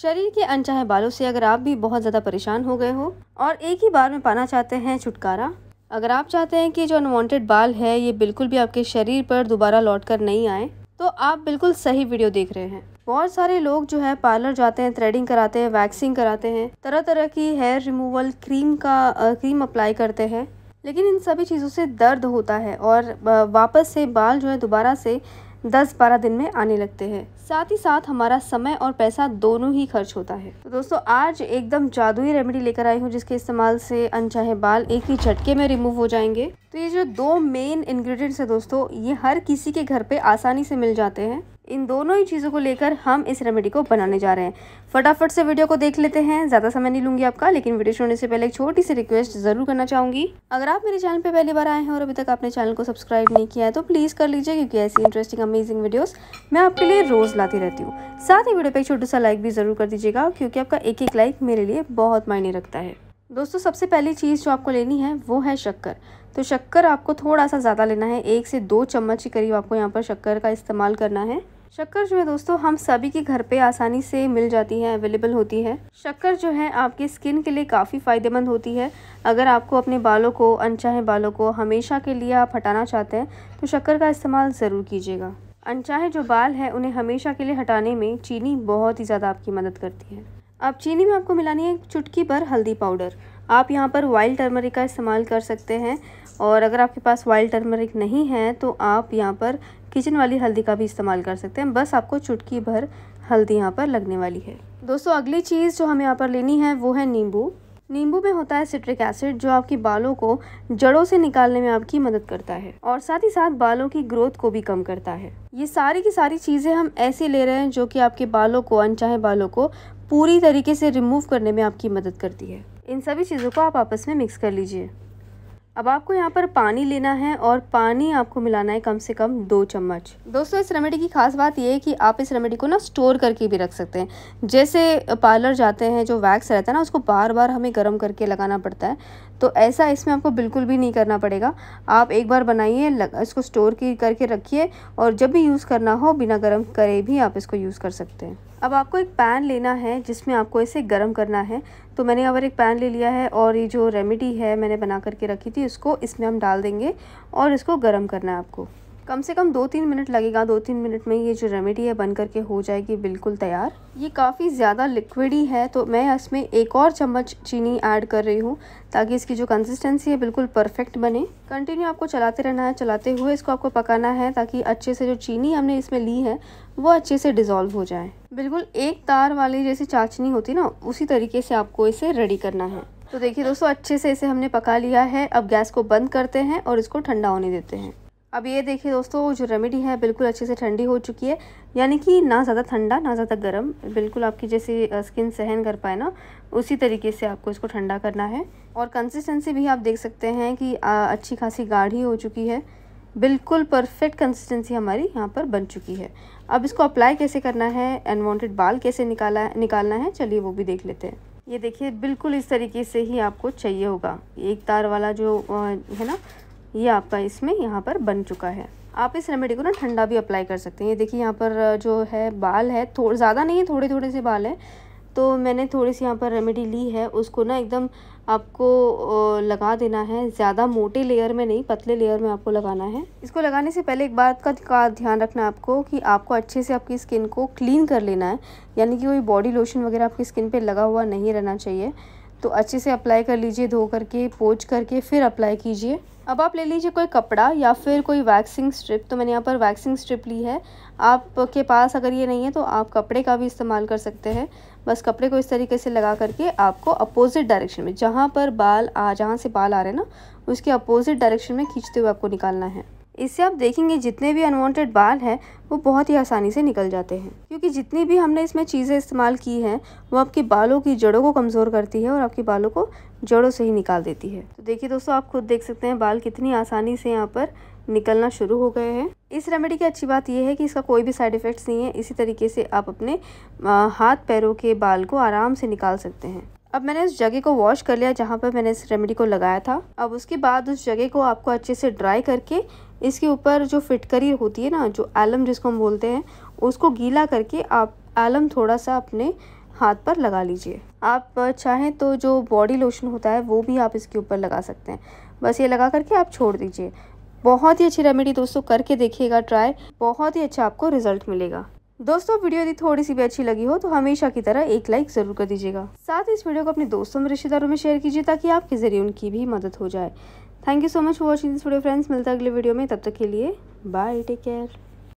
शरीर के अनचाहे बालों से अगर आप भी बहुत ज़्यादा परेशान हो गए हो और एक ही बार में पाना चाहते हैं छुटकारा अगर आप चाहते हैं कि जो अनवांटेड बाल है ये बिल्कुल भी आपके शरीर पर दोबारा लौट कर नहीं आए तो आप बिल्कुल सही वीडियो देख रहे हैं बहुत सारे लोग जो है पार्लर जाते हैं थ्रेडिंग कराते हैं वैक्सिंग कराते हैं तरह तरह की हेयर रिमूवल क्रीम का आ, क्रीम अप्लाई करते हैं लेकिन इन सभी चीज़ों से दर्द होता है और वापस से बाल जो है दोबारा से दस बारह दिन में आने लगते हैं साथ ही साथ हमारा समय और पैसा दोनों ही खर्च होता है तो दोस्तों आज एकदम जादुई रेमेडी लेकर आई हूँ जिसके इस्तेमाल से अनचाहे बाल एक ही झटके में रिमूव हो जाएंगे तो ये जो दो मेन इंग्रेडिएंट्स है दोस्तों ये हर किसी के घर पे आसानी से मिल जाते हैं इन दोनों ही चीज़ों को लेकर हम इस रेमेडी को बनाने जा रहे हैं फटाफट से वीडियो को देख लेते हैं ज़्यादा समय नहीं लूँगी आपका लेकिन वीडियो छोड़ने से पहले एक छोटी सी रिक्वेस्ट ज़रूर करना चाहूँगी अगर आप मेरे चैनल पर पहली बार आए हैं और अभी तक आपने चैनल को सब्सक्राइब नहीं किया है तो प्लीज़ कर लीजिए क्योंकि ऐसी इंटरेस्टिंग अमेजिंग वीडियोज़ मैं आपके लिए रोज़ लाती रहती हूँ साथ ही वीडियो पर एक छोटा सा लाइक भी ज़रूर कर दीजिएगा क्योंकि आपका एक एक लाइक मेरे लिए बहुत मायने रखता है दोस्तों सबसे पहली चीज़ जो आपको लेनी है वो है शक्कर तो शक्कर आपको थोड़ा सा ज़्यादा लेना है एक से दो चम्मच के करीब आपको यहाँ पर शक्कर का इस्तेमाल करना है शक्कर जो है दोस्तों हम सभी के घर पे आसानी से मिल जाती है अवेलेबल होती है शक्कर जो है आपके स्किन के लिए काफ़ी फ़ायदेमंद होती है अगर आपको अपने बालों को अनचाहे बालों को हमेशा के लिए आप हटाना चाहते हैं तो शक्कर का इस्तेमाल ज़रूर कीजिएगा अनचाहे जो बाल है उन्हें हमेशा के लिए हटाने में चीनी बहुत ही ज़्यादा आपकी मदद करती है अब चीनी में आपको मिलानी है चुटकी भर हल्दी पाउडर आप यहाँ पर वाइल्ड टर्मरिक का इस्तेमाल कर सकते हैं और अगर आपके पास वाइल्ड टर्मरिक नहीं है तो आप यहाँ पर किचन वाली हल्दी का भी इस्तेमाल कर सकते हैं बस आपको चुटकी भर हल्दी यहाँ पर लगने वाली है दोस्तों अगली चीज़ जो हमें यहाँ पर लेनी है वो है नींबू नींबू में होता है सिट्रिक एसिड जो आपके बालों को जड़ों से निकालने में आपकी मदद करता है और साथ ही साथ बालों की ग्रोथ को भी कम करता है ये सारी की सारी चीज़ें हम ऐसे ले रहे हैं जो कि आपके बालों को अनचाहे बालों को पूरी तरीके से रिमूव करने में आपकी मदद करती है इन सभी चीज़ों को आप आपस में मिक्स कर लीजिए अब आपको यहाँ पर पानी लेना है और पानी आपको मिलाना है कम से कम दो चम्मच दोस्तों इस रेमेडी की खास बात यह है कि आप इस रेमेडी को ना स्टोर करके भी रख सकते हैं जैसे पार्लर जाते हैं जो वैक्स रहता है ना उसको बार बार हमें गर्म करके लगाना पड़ता है तो ऐसा इसमें आपको बिल्कुल भी नहीं करना पड़ेगा आप एक बार बनाइए इसको स्टोर की करके रखिए और जब भी यूज़ करना हो बिना गर्म करे भी आप इसको यूज़ कर सकते हैं अब आपको एक पैन लेना है जिसमें आपको इसे गर्म करना है तो मैंने यहाँ पर एक पैन ले लिया है और ये जो रेमेडी है मैंने बना करके रखी थी उसको इसमें हम डाल देंगे और इसको गर्म करना है आपको कम से कम दो तीन मिनट लगेगा दो तीन मिनट में ये जो रेमेडी है बन करके हो जाएगी बिल्कुल तैयार ये काफ़ी ज़्यादा लिक्विड ही है तो मैं इसमें एक और चम्मच चीनी ऐड कर रही हूँ ताकि इसकी जो कंसिस्टेंसी है बिल्कुल परफेक्ट बने कंटिन्यू आपको चलाते रहना है चलाते हुए इसको आपको पकाना है ताकि अच्छे से जो चीनी हमने इसमें ली है वो अच्छे से डिज़ोल्व हो जाए बिल्कुल एक तार वाली जैसी चाचनी होती ना उसी तरीके से आपको इसे रेडी करना है तो देखिए दोस्तों अच्छे से इसे हमने पका लिया है अब गैस को बंद करते हैं और इसको ठंडा होने देते हैं अब ये देखिए दोस्तों जो रेमेडी है बिल्कुल अच्छे से ठंडी हो चुकी है यानी कि ना ज़्यादा ठंडा ना ज़्यादा गर्म बिल्कुल आपकी जैसी स्किन सहन कर पाए ना उसी तरीके से आपको इसको ठंडा करना है और कंसिस्टेंसी भी आप देख सकते हैं कि आ, अच्छी खासी गाढ़ी हो चुकी है बिल्कुल परफेक्ट कंसिस्टेंसी हमारी यहाँ पर बन चुकी है अब इसको अप्लाई कैसे करना है अनवॉन्टेड बाल कैसे निकाला निकालना है चलिए वो भी देख लेते हैं ये देखिए बिल्कुल इस तरीके से ही आपको चाहिए होगा एक तार वाला जो है ना ये आपका इसमें यहाँ पर बन चुका है आप इस रेमेडी को ना ठंडा भी अप्लाई कर सकते हैं ये देखिए यहाँ पर जो है बाल है थोड़ा ज़्यादा नहीं है थोड़े थोड़े से बाल हैं तो मैंने थोड़ी सी यहाँ पर रेमेडी ली है उसको ना एकदम आपको लगा देना है ज़्यादा मोटे लेयर में नहीं पतले लेयर में आपको लगाना है इसको लगाने से पहले एक बात का, का ध्यान रखना आपको कि आपको अच्छे से आपकी स्किन को क्लीन कर लेना है यानी कि कोई बॉडी लोशन वगैरह आपकी स्किन पर लगा हुआ नहीं रहना चाहिए तो अच्छे से अप्लाई कर लीजिए धो करके पोच करके फिर अप्लाई कीजिए अब आप ले लीजिए कोई कपड़ा या फिर कोई वैक्सिंग स्ट्रिप तो मैंने यहाँ पर वैक्सिंग स्ट्रिप ली है आपके पास अगर ये नहीं है तो आप कपड़े का भी इस्तेमाल कर सकते हैं बस कपड़े को इस तरीके से लगा करके आपको अपोजिट डायरेक्शन में जहाँ पर बाल आ जहाँ से बाल आ रहे हैं ना उसके अपोजिट डायरेक्शन में खींचते हुए आपको निकालना है इससे आप देखेंगे जितने भी अनवांटेड बाल हैं वो बहुत ही आसानी से निकल जाते हैं क्योंकि जितनी भी हमने इसमें चीज़ें इस्तेमाल की हैं वो आपके बालों की जड़ों को कमज़ोर करती है और आपके बालों को जड़ों से ही निकाल देती है तो देखिए दोस्तों आप खुद देख सकते हैं बाल कितनी आसानी से यहाँ पर निकलना शुरू हो गए हैं इस रेमेडी की अच्छी बात यह है कि इसका कोई भी साइड इफ़ेक्ट्स नहीं है इसी तरीके से आप अपने हाथ पैरों के बाल को आराम से निकाल सकते हैं अब मैंने उस जगह को वॉश कर लिया जहाँ पर मैंने इस रेमेडी को लगाया था अब उसके बाद उस जगह को आपको अच्छे से ड्राई करके इसके ऊपर जो फिटकरी होती है ना जो एलम जिसको हम बोलते हैं उसको गीला करके आप एलम थोड़ा सा अपने हाथ पर लगा लीजिए आप चाहें तो जो बॉडी लोशन होता है वो भी आप इसके ऊपर लगा सकते हैं बस ये लगा करके आप छोड़ दीजिए बहुत ही अच्छी रेमेडी दोस्तों करके देखिएगा ट्राई बहुत ही अच्छा आपको रिजल्ट मिलेगा दोस्तों वीडियो यदि थोड़ी सी भी अच्छी लगी हो तो हमेशा की तरह एक लाइक ज़रूर कर दीजिएगा साथ ही इस वीडियो को अपने दोस्तों में रिश्तेदारों में शेयर कीजिए ताकि आपके ज़रिए उनकी भी मदद हो जाए thank you so much for watching this video friends मिलता है अगले वीडियो में तब तक के लिए बाय टेक केयर